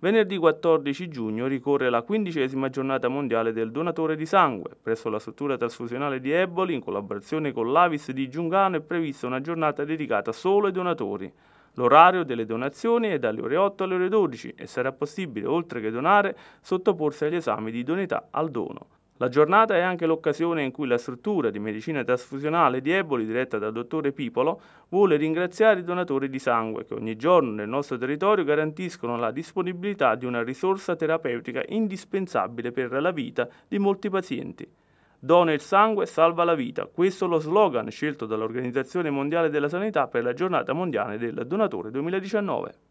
Venerdì 14 giugno ricorre la quindicesima giornata mondiale del donatore di sangue. Presso la struttura trasfusionale di Eboli, in collaborazione con l'Avis di Giungano, è prevista una giornata dedicata solo ai donatori. L'orario delle donazioni è dalle ore 8 alle ore 12 e sarà possibile, oltre che donare, sottoporsi agli esami di idoneità al dono. La giornata è anche l'occasione in cui la struttura di medicina trasfusionale di Eboli, diretta dal dottore Pipolo, vuole ringraziare i donatori di sangue che ogni giorno nel nostro territorio garantiscono la disponibilità di una risorsa terapeutica indispensabile per la vita di molti pazienti. Dona il sangue, salva la vita. Questo è lo slogan scelto dall'Organizzazione Mondiale della Sanità per la Giornata Mondiale del Donatore 2019.